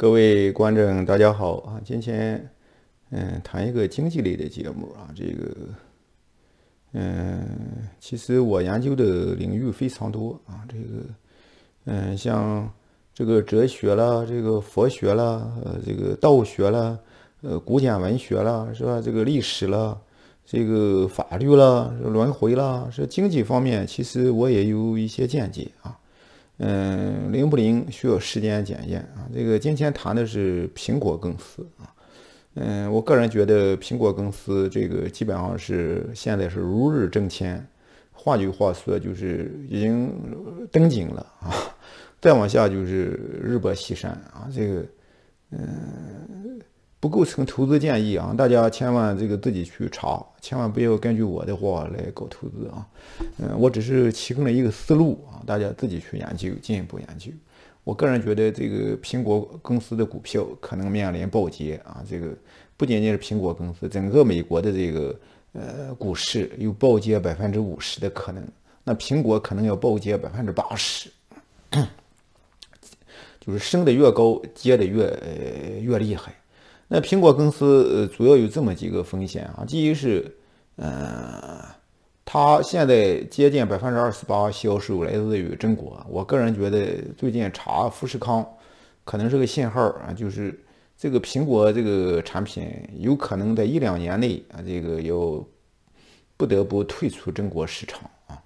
各位观众，大家好啊！今天嗯，谈一个经济类的节目啊。这个嗯，其实我研究的领域非常多啊。这个嗯，像这个哲学啦，这个佛学啦，呃，这个道学啦，呃，古典文学啦，是吧？这个历史啦，这个法律啦，轮回啦，是经济方面，其实我也有一些见解啊。嗯，灵不灵需要时间检验啊。这个今天谈的是苹果公司啊。嗯，我个人觉得苹果公司这个基本上是现在是如日中天，换句话说就是已经登顶了啊。再往下就是日薄西山啊。这个，嗯。不构成投资建议啊！大家千万这个自己去查，千万不要根据我的话来搞投资啊！嗯，我只是提供了一个思路啊，大家自己去研究，进一步研究。我个人觉得，这个苹果公司的股票可能面临暴跌啊！这个不仅仅是苹果公司，整个美国的这个呃股市有暴跌百分之五十的可能，那苹果可能要暴跌百分之八十，就是升的越高，跌的越呃越厉害。那苹果公司呃，主要有这么几个风险啊。第一是，呃，它现在接近百分之二十八销售来自于中国。我个人觉得，最近查富士康，可能是个信号啊，就是这个苹果这个产品有可能在一两年内啊，这个要不得不退出中国市场啊，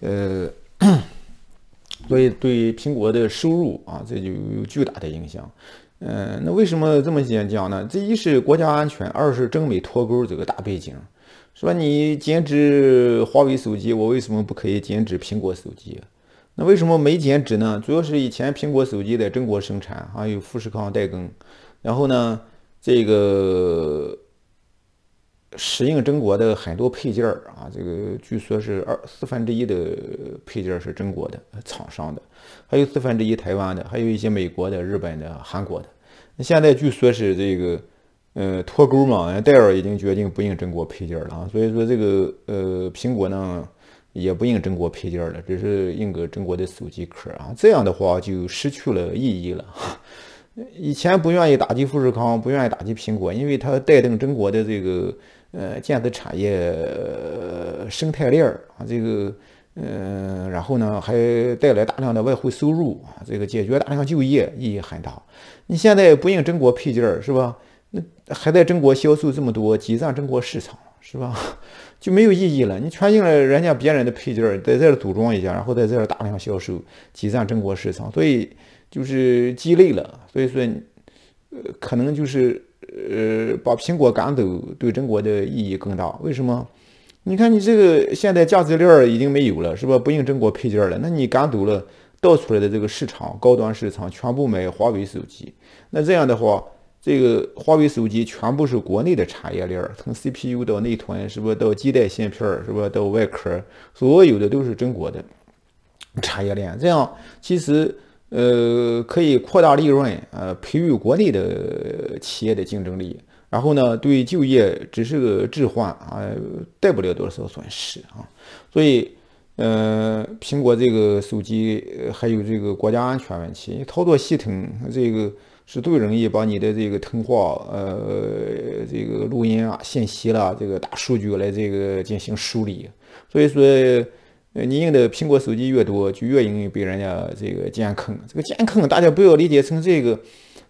呃，所以对苹果的收入啊，这就有巨大的影响。嗯，那为什么这么讲呢？这一是国家安全，二是中美脱钩这个大背景，是吧？你禁止华为手机，我为什么不可以禁止苹果手机？那为什么没禁止呢？主要是以前苹果手机在中国生产，还有富士康代工，然后呢，这个。使用中国的很多配件儿啊，这个据说是二四分之一的配件儿是中国的厂商的，还有四分之一台湾的，还有一些美国的、日本的、韩国的。那现在据说是这个，呃，脱钩嘛，戴尔已经决定不用中国配件儿了啊，所以说这个呃，苹果呢也不用中国配件儿了，只是用个中国的手机壳啊，这样的话就失去了意义了。以前不愿意打击富士康，不愿意打击苹果，因为它带动中国的这个呃电子产业生态链儿啊，这个嗯，然后呢还带来大量的外汇收入啊，这个解决大量就业意义很大。你现在不用中国配件儿是吧？那还在中国销售这么多，挤占中国市场。是吧？就没有意义了。你全用了人家别人的配件儿，在这儿组装一下，然后在这儿大量销售，挤占中国市场，所以就是鸡肋了。所以说，呃，可能就是呃，把苹果赶走对中国的意义更大。为什么？你看你这个现在价值链已经没有了，是吧？不用中国配件儿了，那你赶走了，倒出来的这个市场高端市场全部买华为手机，那这样的话。这个华为手机全部是国内的产业链儿，从 CPU 到内存是不到基带芯片儿是吧？到外壳，所有的都是中国的产业链。这样其实呃可以扩大利润，呃培育国内的企业的竞争力。然后呢，对就业只是个置换啊，带不了多少损失啊。所以呃，苹果这个手机还有这个国家安全问题，操作系统这个。是最容易把你的这个通话、呃，这个录音啊、信息啦、这个大数据来这个进行梳理。所以说，你用的苹果手机越多，就越容易被人家这个监控。这个监控大家不要理解成这个，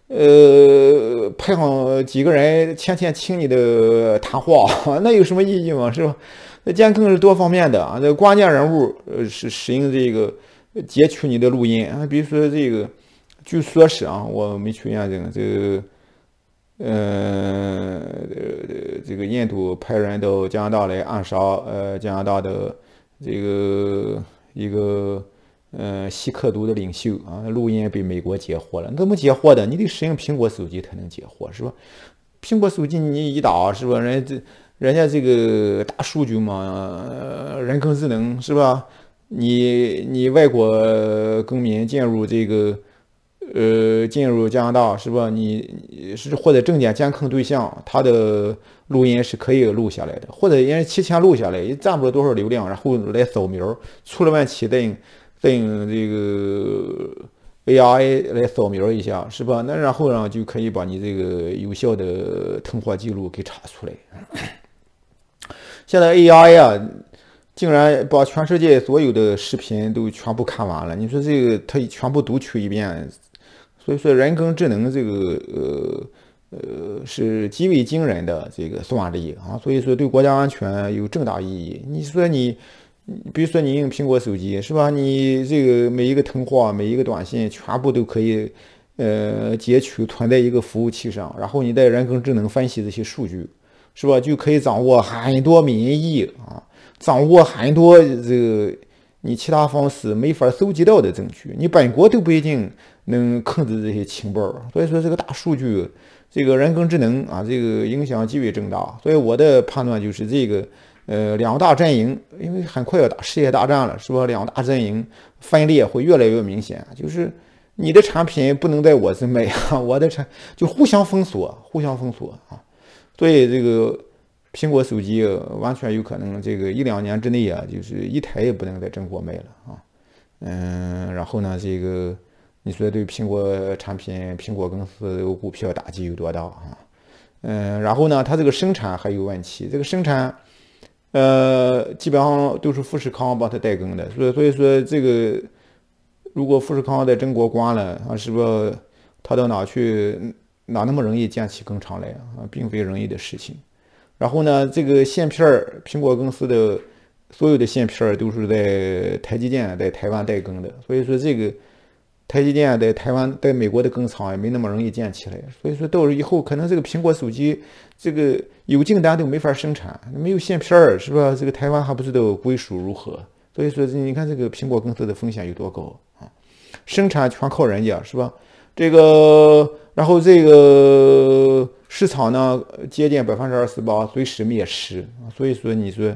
呃，派上几个人天天听你的谈话，那有什么意义嘛？是吧？那监控是多方面的啊。这关键人物，呃，是使用这个截取你的录音啊，比如说这个。据说是啊，我没去验证。这个，呃，这个印度派人到加拿大来暗杀，呃，加拿大的这个一个，呃，锡克族的领袖啊。录音被美国截获了。你怎么截获的？你得使用苹果手机才能截获，是吧？苹果手机你一打，是吧？人这人家这个大数据嘛，人工智能，是吧？你你外国公民进入这个。呃，进入加拿大是吧？你是或者证件监控对象，他的录音是可以录下来的，或者人家提前录下来也占不了多少流量，然后来扫描出了问题再用再用这个 AI 来扫描一下，是吧？那然后呢就可以把你这个有效的通话记录给查出来。现在 AI 呀，竟然把全世界所有的视频都全部看完了，你说这个它全部读取一遍？所以说，人工智能这个，呃，呃，是极为惊人的这个算力啊。所以说，对国家安全有重大意义。你说你，比如说你用苹果手机，是吧？你这个每一个通话、每一个短信，全部都可以，呃，截取存在一个服务器上，然后你在人工智能分析这些数据，是吧？就可以掌握很多民意啊，掌握很多这个。你其他方式没法搜集到的证据，你本国都不一定能控制这些情报，所以说这个大数据，这个人工智能啊，这个影响极为重大。所以我的判断就是这个，呃，两大阵营，因为很快要打世界大战了，是吧？两大阵营分裂会越来越明显，就是你的产品不能在我这卖啊，我的产就互相封锁，互相封锁啊，所以这个。苹果手机完全有可能，这个一两年之内啊，就是一台也不能在中国卖了啊。嗯，然后呢，这个你说对苹果产品、苹果公司股票打击有多大啊？嗯，然后呢，它这个生产还有问题，这个生产呃，基本上都是富士康帮它代工的，所以所以说这个如果富士康在中国关了啊，是不？它到哪去哪那么容易建起工厂来啊，并非容易的事情。然后呢，这个线片儿，苹果公司的所有的线片儿都是在台积电在台湾代工的，所以说这个台积电在台湾，在美国的工厂也没那么容易建起来，所以说，到了以后可能这个苹果手机这个有订单都没法生产，没有线片儿，是吧？这个台湾还不知道归属如何，所以说，你看这个苹果公司的风险有多高啊？生产全靠人家，是吧？这个，然后这个。市场呢，接近百分之二十八，随时灭失。所以说，你说，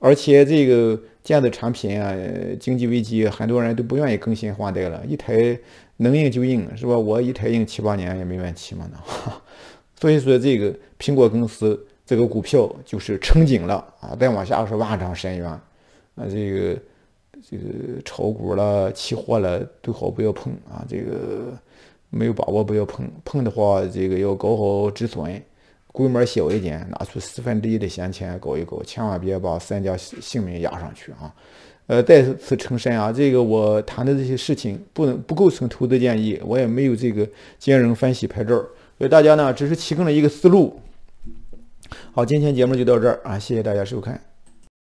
而且这个电子产品啊，经济危机，很多人都不愿意更新换代了，一台能用就用，是吧？我一台用七八年也没问题嘛呢？所以说，这个苹果公司这个股票就是撑紧了啊，再往下是万丈深渊啊！这个这个炒股了、期货了，最好不要碰啊！这个。没有把握不要碰，碰的话这个要搞好止损，规模小一点，拿出四分之一的闲钱搞一搞，千万别把身家性命压上去啊！呃，再次重申啊，这个我谈的这些事情不能不构成投资建议，我也没有这个金融分析牌照，所以大家呢只是提供了一个思路。好，今天节目就到这儿啊，谢谢大家收看。